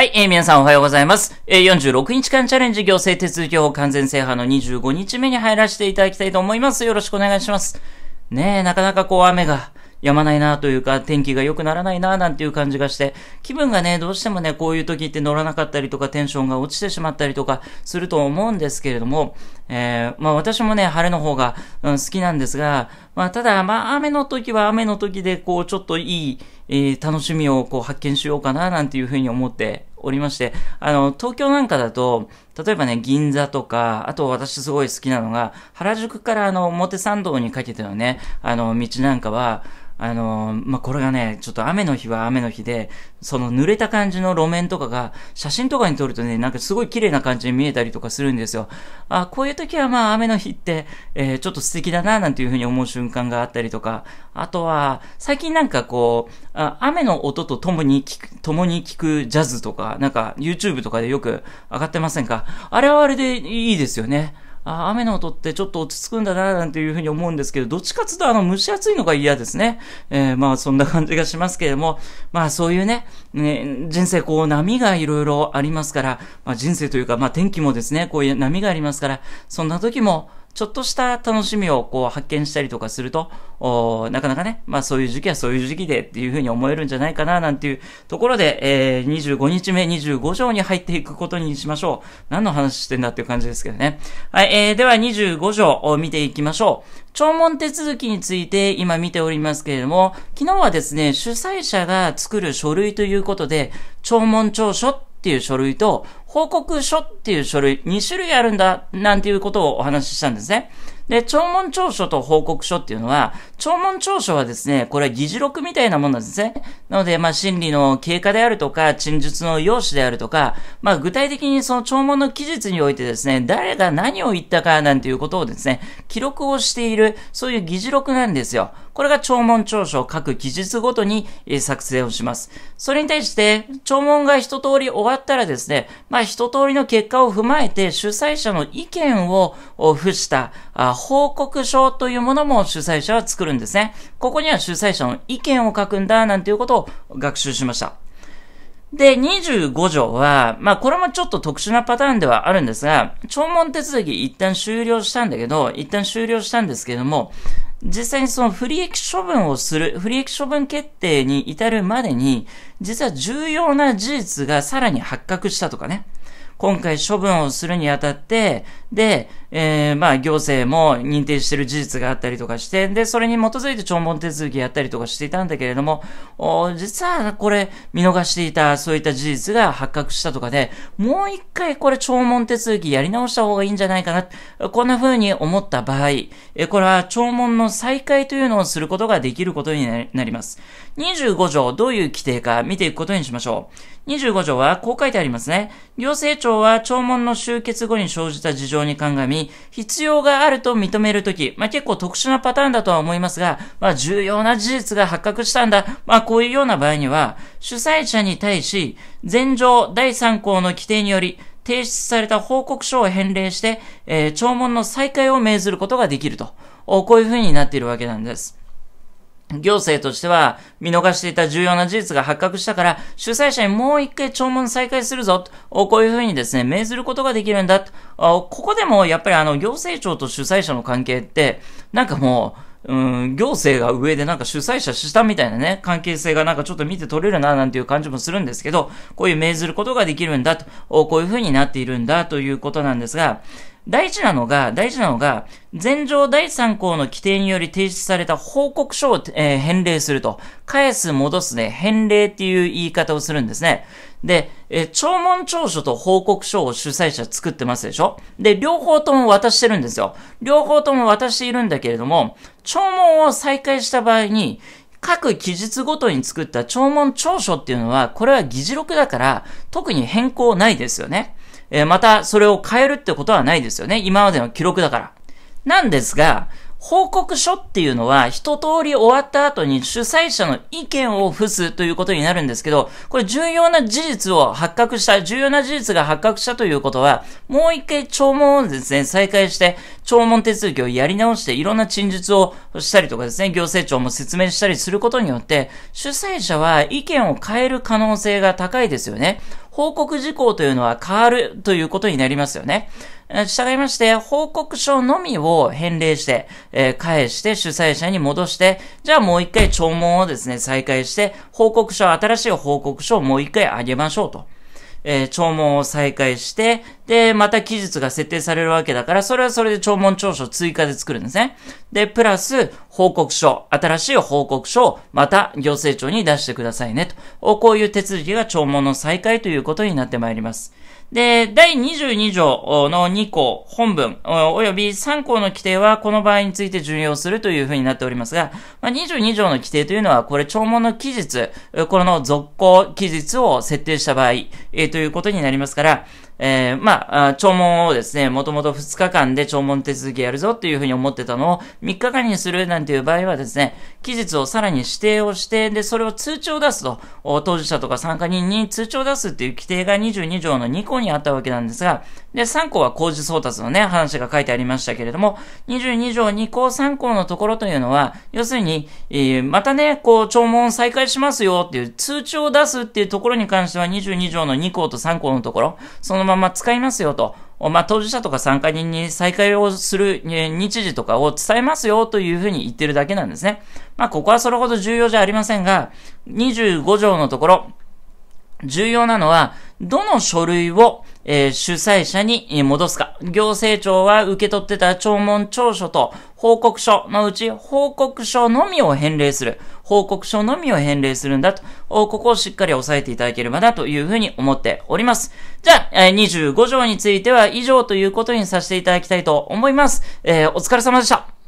はい、えー、皆さんおはようございます。えー、46日間チャレンジ行政手続き法完全制覇の25日目に入らせていただきたいと思います。よろしくお願いします。ねえ、なかなかこう雨が止まないなというか、天気が良くならないななんていう感じがして、気分がね、どうしてもね、こういう時って乗らなかったりとか、テンションが落ちてしまったりとかすると思うんですけれども、えー、まあ私もね、晴れの方が、うん、好きなんですが、まあただ、まあ雨の時は雨の時で、こう、ちょっといい、えー、楽しみをこう発見しようかななんていうふうに思って、おりまして、あの、東京なんかだと、例えばね、銀座とか、あと私すごい好きなのが、原宿からあの、表参道にかけてのね、あの、道なんかは、あのー、まあ、これがね、ちょっと雨の日は雨の日で、その濡れた感じの路面とかが、写真とかに撮るとね、なんかすごい綺麗な感じに見えたりとかするんですよ。あ、こういう時はまあ雨の日って、えー、ちょっと素敵だな、なんていうふうに思う瞬間があったりとか、あとは、最近なんかこう、あ雨の音と共に聞く、共に聞くジャズとか、なんか YouTube とかでよく上がってませんかあれはあれでいいですよね。あ雨の音ってちょっと落ち着くんだな、なんていうふうに思うんですけど、どっちかつとあの蒸し暑いのが嫌ですね。えー、まあそんな感じがしますけれども、まあそういうね、ね人生こう波がいろいろありますから、まあ人生というかまあ天気もですね、こういう波がありますから、そんな時も、ちょっとした楽しみをこう発見したりとかすると、なかなかね、まあそういう時期はそういう時期でっていうふうに思えるんじゃないかななんていうところで、えー、25日目、25条に入っていくことにしましょう。何の話してんだっていう感じですけどね。はい、えー、では25条を見ていきましょう。聴聞手続きについて今見ておりますけれども、昨日はですね、主催者が作る書類ということで、聴聞調書っていう書類と、報告書っていう書類2種類あるんだ、なんていうことをお話ししたんですね。で、聴聞調書と報告書っていうのは、聴聞調書はですね、これは議事録みたいなものなんですね。なので、まあ、審理の経過であるとか、陳述の要旨であるとか、まあ、具体的にその聴聞の期日においてですね、誰が何を言ったかなんていうことをですね、記録をしている、そういう議事録なんですよ。これが聴聞調書各期日ごとに、作成をします。それに対して、聴聞が一通り終わったらですね、まあ、一通りの結果を踏まえて、主催者の意見を付した、報告書というものも主催者は作るんですね。ここには主催者の意見を書くんだ、なんていうことを学習しました。で、25条は、まあこれもちょっと特殊なパターンではあるんですが、聴聞手続き一旦終了したんだけど、一旦終了したんですけども、実際にその不利益処分をする、不利益処分決定に至るまでに、実は重要な事実がさらに発覚したとかね。今回処分をするにあたって、で、えー、まあ行政も認定してる事実があったりとかして、で、それに基づいて聴聞手続きやったりとかしていたんだけれども、お実はこれ見逃していた、そういった事実が発覚したとかで、もう一回これ聴聞手続きやり直した方がいいんじゃないかな、こんな風に思った場合、えこれは聴聞の再開というのをすることができることになります。25条、どういう規定か見ていくことにしましょう。25条はこう書いてありますね。行政庁は聴聞の終結後に生じた事情に鑑み、必要があると認めるとき、まあ、結構特殊なパターンだとは思いますが、まあ、重要な事実が発覚したんだ、まあ、こういうような場合には、主催者に対し、前条第3項の規定により、提出された報告書を返礼して、えー、聴聞の再開を命ずることができると。こういうふうになっているわけなんです。行政としては見逃していた重要な事実が発覚したから、主催者にもう一回聴聞再開するぞと、こういうふうにですね、命ずることができるんだと。ここでもやっぱりあの行政庁と主催者の関係って、なんかもう、うん、行政が上でなんか主催者したみたいなね、関係性がなんかちょっと見て取れるななんていう感じもするんですけど、こういう命ずることができるんだと、こういうふうになっているんだということなんですが、大事なのが、大事なのが、前条第3項の規定により提出された報告書を、えー、返礼すると、返す、戻すで、返礼っていう言い方をするんですね。で、えー、聴聞聴書と報告書を主催者作ってますでしょで、両方とも渡してるんですよ。両方とも渡しているんだけれども、聴聞を再開した場合に、各期日ごとに作った聴聞聴書っていうのは、これは議事録だから、特に変更ないですよね。えー、またそれを変えるってことはないですよね。今までの記録だから。なんですが、報告書っていうのは一通り終わった後に主催者の意見を付すということになるんですけど、これ重要な事実を発覚した、重要な事実が発覚したということは、もう一回聴聞をですね、再開して、聴聞手続きをやり直して、いろんな陳述をしたりとかですね、行政庁も説明したりすることによって、主催者は意見を変える可能性が高いですよね。報告事項というのは変わるということになりますよね。従いまして、報告書のみを返礼して、えー、返して主催者に戻して、じゃあもう一回聴聞をですね、再開して、報告書、新しい報告書をもう一回あげましょうと。えー、聴聞を再開して、で、また期日が設定されるわけだから、それはそれで聴聞調書を追加で作るんですね。で、プラス、報告書、新しい報告書をまた行政庁に出してくださいね、と。こういう手続きが聴聞の再開ということになってまいります。で、第22条の2項本文、及び3項の規定はこの場合について順用するというふうになっておりますが、まあ、22条の規定というのは、これ、聴聞の期日、この続行期日を設定した場合、えー、ということになりますから、えー、まあ、聴聞をですね、もともと2日間で聴聞手続きやるぞっていうふうに思ってたのを3日間にするなんていう場合はですね、期日をさらに指定をして、で、それを通知を出すと、当事者とか参加人に通知を出すっていう規定が22条の2項こにあったわけなんですが、で、3項は工事送達のね、話が書いてありましたけれども、22条2項3項のところというのは、要するに、えー、またね、こう、聴聞再開しますよっていう通知を出すっていうところに関しては、22条の2項と3項のところ、そのまま使いますよと。まあ、当事者とか参加人に再開をする日時とかを伝えますよというふうに言ってるだけなんですね。まあ、ここはそれほど重要じゃありませんが、25条のところ、重要なのは、どの書類を、えー、主催者に戻すか。行政庁は受け取ってた聴聞調書と報告書のうち、報告書のみを返礼する。報告書のみを返礼するんだと。ここをしっかり押さえていただければなというふうに思っております。じゃあ、え25条については以上ということにさせていただきたいと思います。えー、お疲れ様でした。